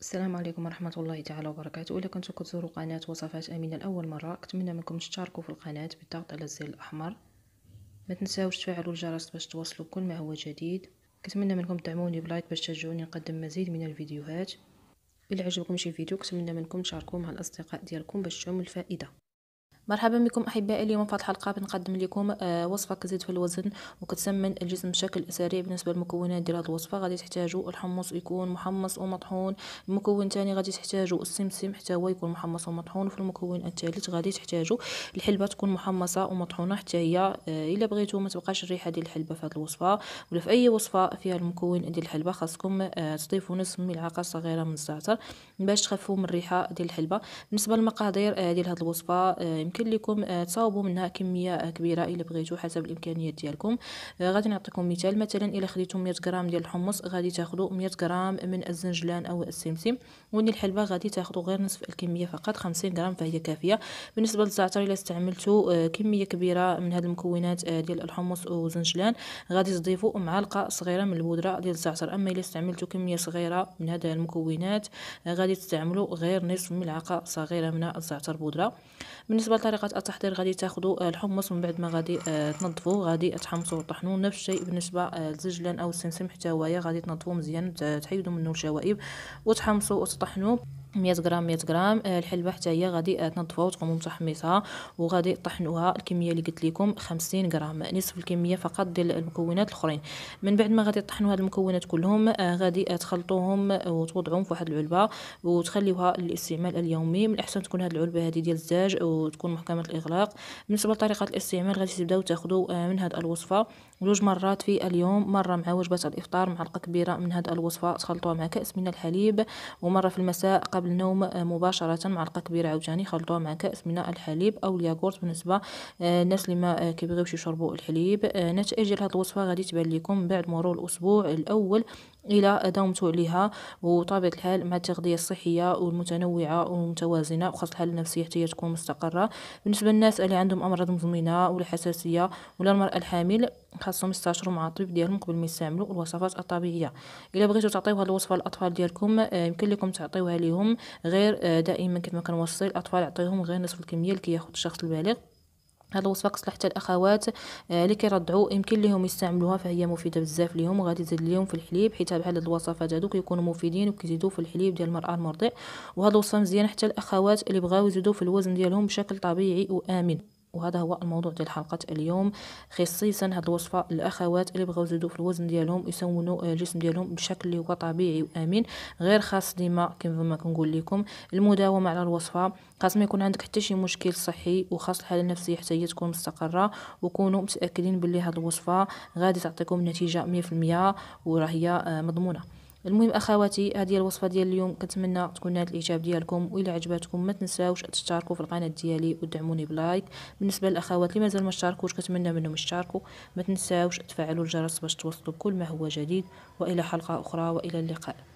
السلام عليكم ورحمة الله تعالى وبركاته إلا كنتو كتزوروا قناة وصفات أمينة لأول مرة أتمنى منكم تشاركوا في القناة بالضغط على الزر الأحمر ما تنساوش تفعلوا الجرس باش توصلوا كل ما هو جديد كنتمنى منكم تدعموني بلايك باش تشجعوني نقدم مزيد من الفيديوهات إلا عجبكم شي فيديو كنتمنى منكم تشاركوه مع الأصدقاء ديالكم باش تعم الفائدة مرحبا بكم احبائي اليوم في الحلقه بنقدم لكم آه، وصفه كزيد في الوزن وكتسمن الجسم بشكل سريع بالنسبه للمكونات ديال هذه الوصفه غادي تحتاجوا الحمص يكون محمص ومطحون المكون الثاني غادي تحتاجوا السمسم حتى هو يكون محمص ومطحون وفي المكون الثالث غادي تحتاجوا الحلبه تكون محمصه ومطحونه حتى هي آه، الا بغيتو ما تبقاش الريحه ديال الحلبه في هذه الوصفه ولا في اي وصفه فيها المكون ديال الحلبه خاصكم آه، تضيفوا نصف ملعقه صغيره من الزعتر باش تخفوا من الريحه ديال الحلبه بالنسبه للمقادير ديال هذه الوصفه يمكن لكم آه، تصاوبوا منها كميه آه، كبيره الا بغيتو حسب الامكانيات ديالكم آه، غادي نعطيكم مثال مثلا الا خديتو 100 غرام ديال الحمص غادي تاخذوا 100 غرام من الزنجلان او السمسم وني الحلبه غادي تاخذوا غير نصف الكميه فقط 50 غرام فهي كافيه بالنسبه للزعتر الا استعملتوا كميه كبيره من هذه المكونات ديال الحمص وزنجلان غادي تضيفوا معلقه صغيره من البودره ديال الزعتر اما الا استعملتوا كميه صغيره من هذه المكونات غادي تستعملوا غير نصف ملعقه صغيره من الزعتر بودره بالنسبه طريقه التحضير غادي تاخذوا آه، الحمص من بعد ما غادي آه، تنظفوه غادي تحمصوه وطحنوه نفس الشيء بالنسبه آه، للزجلان او السمسم حتى هو غادي تنظفوه مزيان تحيدوا منه الشوائب وتحمصوه وتطحنوه مية غرام مية غرام آه، الحلبة حتى هي غادي آه، تنظفوها وتقوموا بتحميصها وغادي طحنوها الكميه اللي قلت لكم خمسين غرام نصف الكميه فقط ديال المكونات الاخرين من بعد ما غادي طحنوا هاد المكونات كلهم آه، غادي تخلطوهم وتوضعوهم في واحد العلبه وتخليوها للاستعمال اليومي من الاحسن تكون هاد العلبه هادي ديال الزاج وتكون محكمه الاغلاق بالنسبه لطريقه الاستعمال غادي تبداو تاخدو من هاد الوصفه جوج مرات في اليوم مره مع وجبه الافطار معلقه كبيره من هاد الوصفه تخلطوها مع كاس من الحليب ومره في المساء قبل قبل النوم آه، مباشرة معلقة كبيرة عاوتاني خلطوها مع كأس من الحليب أو الياغورت بالنسبة آه، الناس اللي ما آه، كيبغيوش يشربوا الحليب نتائج هاد الوصفة غادي تبان لكم بعد مرور الأسبوع الأول الى داومت عليها وطبيعه الحال مع التغذيه الصحيه والمتنوعه والمتوازنه وخاصه الحاله النفسيه حتى هي تكون مستقره بالنسبه للناس اللي عندهم امراض مزمنه ولا حساسيه ولا المراه الحامل خاصهم يستشروا مع الطبيب ديالهم قبل ما يستعملوا الوصفات الطبيعيه الا بغيتوا تعطيوها الوصفه للاطفال ديالكم آه، يمكن لكم تعطيوها ليهم غير آه، دائما كما كنوصي الاطفال عطيهم غير نصف الكميه اللي كياخذ الشخص البالغ هاد الوصفه كصلح حتى الاخوات آه، اللي كيرضعوا يمكن ليهم يستعملوها فهي مفيده بزاف ليهم وغادي تزيد ليهم في الحليب حيت بحال هاد الوصفات هادو يكونوا مفيدين وكيزيدوا في الحليب ديال المراه المرضع وهاد الوصفه مزيانه حتى الاخوات اللي بغاو يزيدوا في الوزن ديالهم بشكل طبيعي وامن وهذا هو الموضوع ديال حلقه اليوم خصيصا هاد الوصفه الاخوات اللي بغاو يزيدوا في الوزن ديالهم يسونوا آه، الجسم ديالهم بشكل اللي هو طبيعي وامين غير خاص ديما كما كنقول لكم المداومه على الوصفه خاص ما يكون عندك حتى شي مشكل صحي وخاص الحاله النفسيه حتى هي تكون مستقره وكونوا متاكدين باللي هاد الوصفه غادي تعطيكم نتيجه 100% وراه هي مضمونه المهم اخواتي هذه الوصفه ديال اليوم كنتمنى تكون نالت الاعجاب ديالكم والا عجبتكم ما تنساوش تشتركوا في القناه ديالي ودعموني بلايك بالنسبه للاخوات اللي مازال ما اشتركوش كنتمنى منهم يشتركوا ما تنساوش تفعلوا الجرس باش توصلوا بكل ما هو جديد والى حلقه اخرى والى اللقاء